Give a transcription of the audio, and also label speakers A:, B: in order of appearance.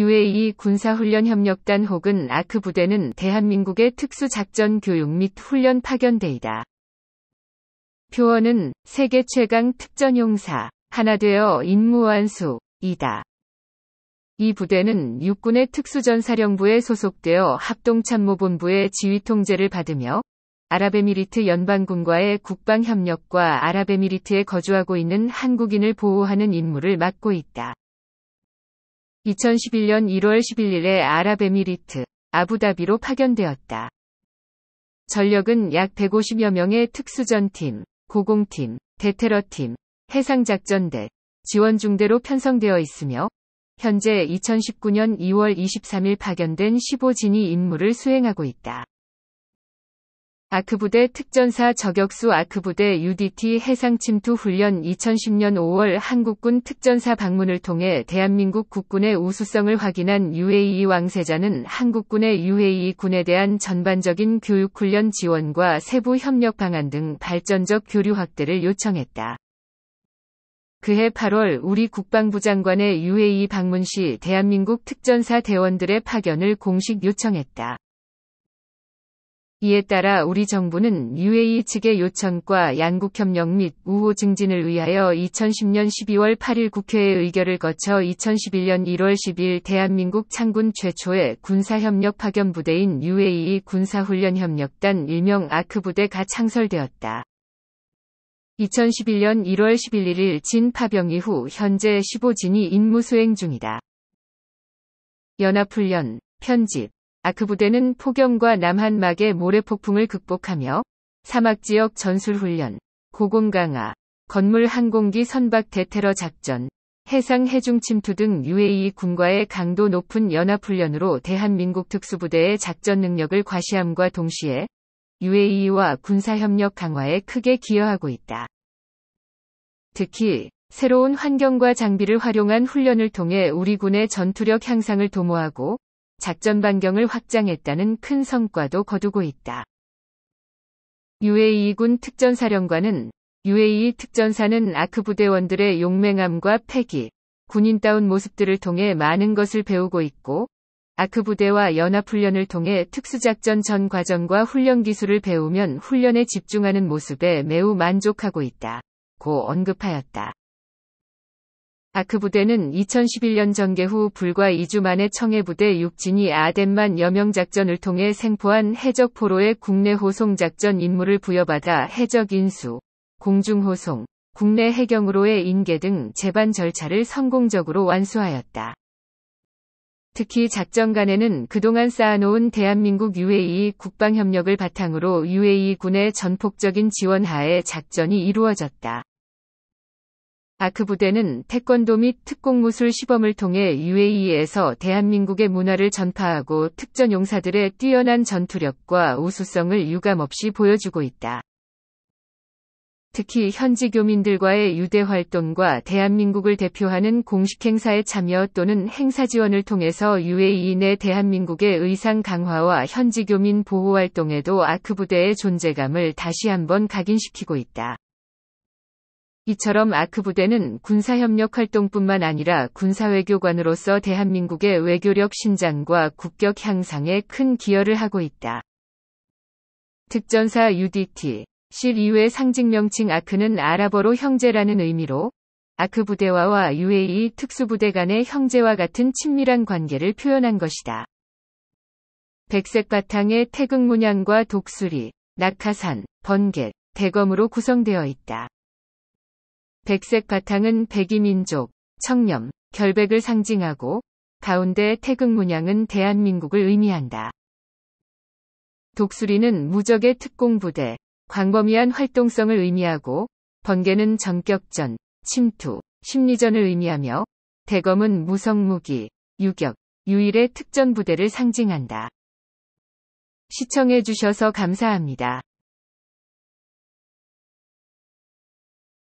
A: UAE 군사훈련협력단 혹은 아크 부대는 대한민국의 특수작전 교육 및 훈련 파견대이다. 표어는 세계 최강 특전용사, 하나 되어 임무완수, 이다. 이 부대는 육군의 특수전사령부에 소속되어 합동참모본부의 지휘통제를 받으며 아랍에미리트 연방군과의 국방협력과 아랍에미리트에 거주하고 있는 한국인을 보호하는 임무를 맡고 있다. 2011년 1월 11일에 아랍에미리트, 아부다비로 파견되었다. 전력은 약 150여 명의 특수전팀, 고공팀, 대테러팀, 해상작전대, 지원중대로 편성되어 있으며 현재 2019년 2월 23일 파견된 15진이 임무를 수행하고 있다. 아크부대 특전사 저격수 아크부대 UDT 해상침투 훈련 2010년 5월 한국군 특전사 방문을 통해 대한민국 국군의 우수성을 확인한 UAE 왕세자는 한국군의 UAE 군에 대한 전반적인 교육훈련 지원과 세부 협력 방안 등 발전적 교류 확대를 요청했다. 그해 8월 우리 국방부 장관의 UAE 방문 시 대한민국 특전사 대원들의 파견을 공식 요청했다. 이에 따라 우리 정부는 UAE 측의 요청과 양국 협력 및 우호 증진을 위하여 2010년 12월 8일 국회의 의결을 거쳐 2011년 1월 10일 대한민국 창군 최초의 군사협력 파견 부대인 UAE 군사훈련협력단 일명 아크 부대가 창설되었다. 2011년 1월 11일 진 파병 이후 현재 15진이 임무 수행 중이다. 연합훈련, 편집 아크 그 부대는 폭염과 남한막의 모래폭풍을 극복하며 사막 지역 전술훈련, 고공 강화, 건물 항공기 선박 대테러 작전, 해상 해중 침투 등 UAE 군과의 강도 높은 연합훈련으로 대한민국 특수부대의 작전 능력을 과시함과 동시에 UAE와 군사협력 강화에 크게 기여하고 있다. 특히 새로운 환경과 장비를 활용한 훈련을 통해 우리 군의 전투력 향상을 도모하고 작전 반경을 확장했다는 큰 성과도 거두고 있다. UAE군 특전사령관은 UAE 특전사는 아크 부대원들의 용맹함과 패기, 군인다운 모습들을 통해 많은 것을 배우고 있고, 아크 부대와 연합훈련을 통해 특수작전 전 과정과 훈련 기술을 배우면 훈련에 집중하는 모습에 매우 만족하고 있다. 고 언급하였다. 아크 그 부대는 2011년 전개 후 불과 2주 만에 청해 부대 육진이 아덴만 여명 작전을 통해 생포한 해적 포로의 국내 호송 작전 임무를 부여받아 해적 인수, 공중 호송, 국내 해경으로의 인계 등 재반 절차를 성공적으로 완수하였다. 특히 작전 간에는 그동안 쌓아놓은 대한민국 UAE 국방협력을 바탕으로 UAE 군의 전폭적인 지원 하에 작전이 이루어졌다. 아크 그 부대는 태권도 및 특공무술 시범을 통해 UAE에서 대한민국의 문화를 전파하고 특전 용사들의 뛰어난 전투력과 우수성을 유감없이 보여주고 있다. 특히 현지 교민들과의 유대 활동과 대한민국을 대표하는 공식 행사에 참여 또는 행사 지원을 통해서 UAE 내 대한민국의 의상 강화와 현지 교민 보호 활동에도 아크 그 부대의 존재감을 다시 한번 각인시키고 있다. 이처럼 아크 부대는 군사협력 활동뿐만 아니라 군사외교관으로서 대한민국의 외교력 신장과 국격 향상에 큰 기여를 하고 있다. 특전사 UDT, 실 이외 상징 명칭 아크는 아랍어로 형제라는 의미로 아크 부대와와 UAE 특수부대 간의 형제와 같은 친밀한 관계를 표현한 것이다. 백색 바탕의 태극 문양과 독수리, 낙하산, 번개, 대검으로 구성되어 있다. 백색 바탕은 백이민족, 청렴, 결백을 상징하고 가운데 태극 문양은 대한민국을 의미한다. 독수리는 무적의 특공부대, 광범위한 활동성을 의미하고 번개는 전격전, 침투, 심리전을 의미하며 대검은 무성무기, 유격, 유일의 특전부대를 상징한다. 시청해주셔서 감사합니다.